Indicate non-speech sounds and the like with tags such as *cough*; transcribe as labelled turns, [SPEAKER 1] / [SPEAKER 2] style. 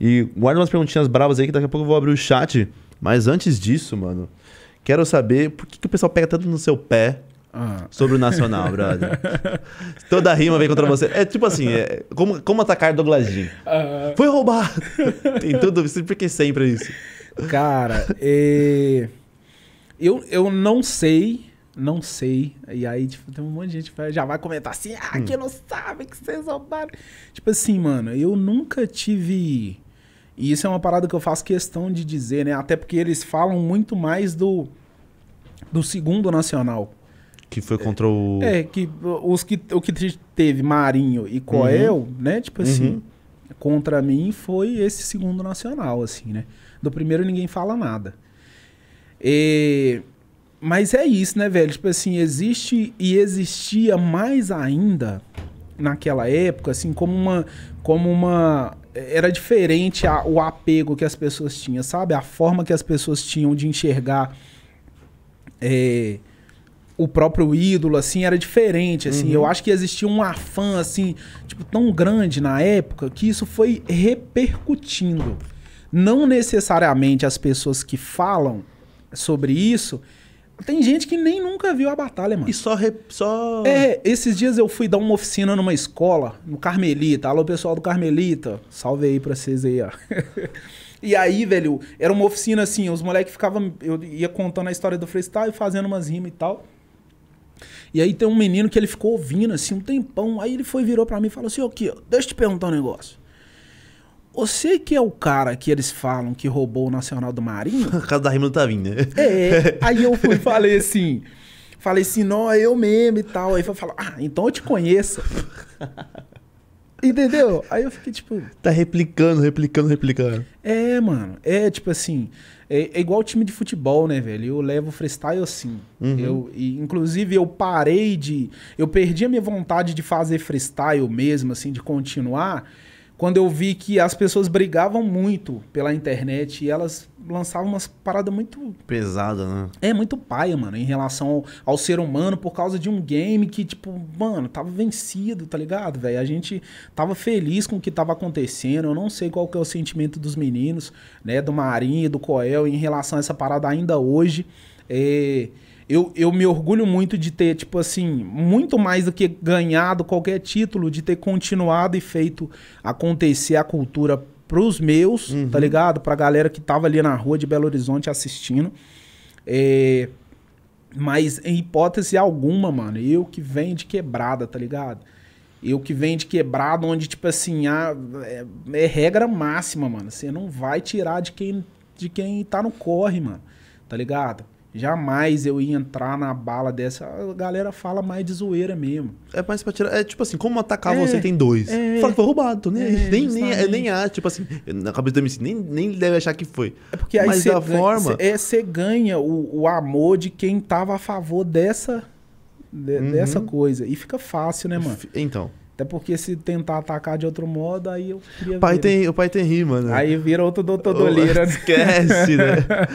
[SPEAKER 1] E guarda umas perguntinhas bravas aí que daqui a pouco eu vou abrir o chat. Mas antes disso, mano, quero saber por que, que o pessoal pega tanto no seu pé ah. sobre o Nacional, *laughs* brother. Toda rima vem contra você. É tipo assim, é, como, como atacar Douglas Jean. Ah. Foi roubar! *laughs* Tem tudo, que sempre é isso. Cara, é... eu, eu não sei, não sei. E aí, tipo, tem um monte de gente que já vai comentar assim, ah, hum. que não sabe que vocês roubaram. Tipo assim, mano, eu nunca tive e isso é uma parada que eu faço questão de dizer, né? Até porque eles falam muito mais do, do segundo nacional. Que foi contra o. É, é, que, os que, o que teve Marinho e Coel, uhum. né? Tipo assim, uhum. contra mim foi esse segundo nacional, assim, né? Do primeiro ninguém fala nada. E... É, mas é isso, né, velho? Tipo assim, existe e existia mais ainda naquela época, assim, como uma, como uma era diferente a, o apego que as pessoas tinham, sabe? A forma que as pessoas tinham de enxergar é, o próprio ídolo, assim, era diferente, assim. Uhum. Eu acho que existia um afã, assim, tipo, tão grande na época que isso foi repercutindo. Não necessariamente as pessoas que falam sobre isso tem gente que nem nunca viu a batalha, mano. E só, re... só. É, esses dias eu fui dar uma oficina numa escola, no Carmelita. Alô, pessoal do Carmelita. Salve aí pra vocês aí, ó. *laughs* e aí, velho, era uma oficina assim, os moleques ficavam. Eu ia contando a história do freestyle, fazendo umas rimas e tal. E aí tem um menino que ele ficou ouvindo assim um tempão. Aí ele foi, virou para mim e falou assim: Ô, Kio, deixa eu te perguntar um negócio. Você que é o cara que eles falam que roubou o Nacional do Marinho. A *laughs* casa da rima tá vindo, né? É. *laughs* Aí eu fui falei assim. Falei assim, não, é eu mesmo e tal. Aí foi falar, ah, então eu te conheço. Entendeu? Aí eu fiquei tipo. Tá replicando, replicando, replicando. É, mano. É tipo assim. É, é igual time de futebol, né, velho? Eu levo freestyle assim. Uhum. Eu, e, inclusive, eu parei de. Eu perdi a minha vontade de fazer freestyle mesmo, assim, de continuar quando eu vi que as pessoas brigavam muito pela internet e elas lançavam umas paradas muito. Pesada, né? É, muito paia, mano, em relação ao, ao, ser humano por causa de um game que, tipo, mano, tava vencido, tá ligado, velho? A gente tava feliz com o que tava acontecendo. Eu não sei qual que é o sentimento dos meninos, né? Do Marinho, do Coel, em relação a essa parada ainda hoje. É eu, eu me orgulho muito de ter, tipo assim, muito mais do que ganhado qualquer título, de ter continuado e feito acontecer a cultura pros meus, tá uhum. tá ligado? Pra galera que tava ali na rua de Belo Horizonte assistindo. É... Mas em hipótese alguma, mano, eu que venho de quebrada, tá ligado? Eu que venho de quebrada, onde, tipo assim, a, é, é regra máxima, mano. Você não vai tirar de quem, de quem tá no corre, mano. Tá ligado? Jamais eu ia entrar na bala dessa. A galera fala mais de zoeira mesmo. É mais pra tirar. É tipo assim, como atacar é, você tem dois. É, Fala que foi roubado, tô nem é, aí. Nem, justamente. nem acho, tipo assim, na cabeça do MC, nem, nem deve achar que foi. É porque aí Mas da forma. é, você ganha o, o amor de quem tava a favor dessa, de, uhum. dessa coisa. E fica fácil, né, mano? Então. Até porque se tentar atacar de outro modo, aí eu queria. Pai ver, tem, né? O pai tem rima, né? Aí vira outro doutor Doleira. Né? Esquece, né? *laughs*